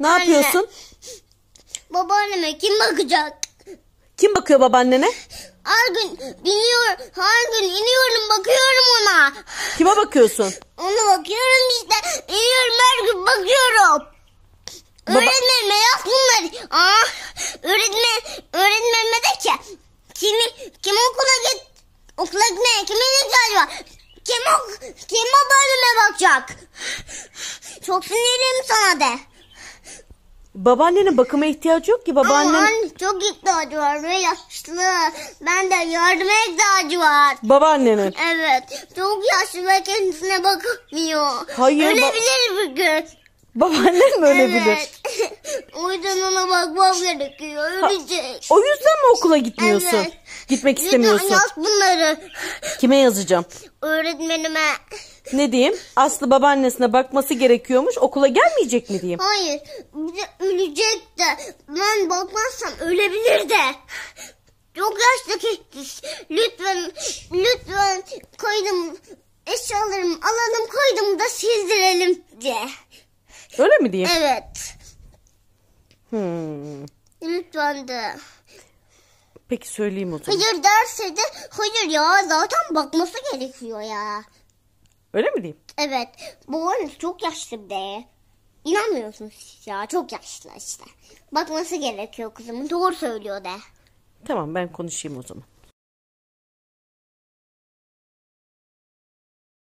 Ne Anne. yapıyorsun? Babaanneme kim bakacak? Kim bakıyor babaannene? Her gün biniyorum, her gün iniyorum bakıyorum ona. Kime bakıyorsun? Ona bakıyorum işte. Biniyorum her gün bakıyorum. Baba... Öğretmenime yaz bunları. Aa, öğretmen, öğretmenime de ki kimi, kim okula git, okula gitmeye kimin ihtiyacı var? Kim, kim babaanneme bakacak? Çok sinirliyim sana de. Babaannenin bakıma ihtiyacı yok ki babaannen... Aman çok ihtiyacı var ve yaşlı. Ben de yardıma ihtiyacı var. Babaannenin? Evet. Çok yaşlı ve kendisine bakamıyor. Hayır. Ölebilir ba... bir gün. Babaannen mi ölebilir? Evet. O yüzden ona bakmam gerekiyor. Ölecek. o yüzden mi okula gitmiyorsun? Evet. Gitmek istemiyorsun. yaz bunları. Kime yazacağım? Öğretmenime. Ne diyeyim? Aslı babaannesine bakması gerekiyormuş. Okula gelmeyecek mi diyeyim? Hayır. Bir de ölecek de. Ben bakmazsam ölebilir de. Çok yaşlı kektiş. Lütfen, lütfen koydum eşyalarımı alalım koydum da sildirelim diye. Öyle mi diyeyim? Evet. Hmm. Lütfen de. Peki söyleyeyim o zaman. Hayır derse de hayır ya zaten bakması gerekiyor ya. Öyle mi diyeyim? Evet. Babanız çok yaşlı de. İnanmıyorsunuz ya çok yaşlı işte. Bakması gerekiyor kızımın doğru söylüyor de. Tamam ben konuşayım o zaman.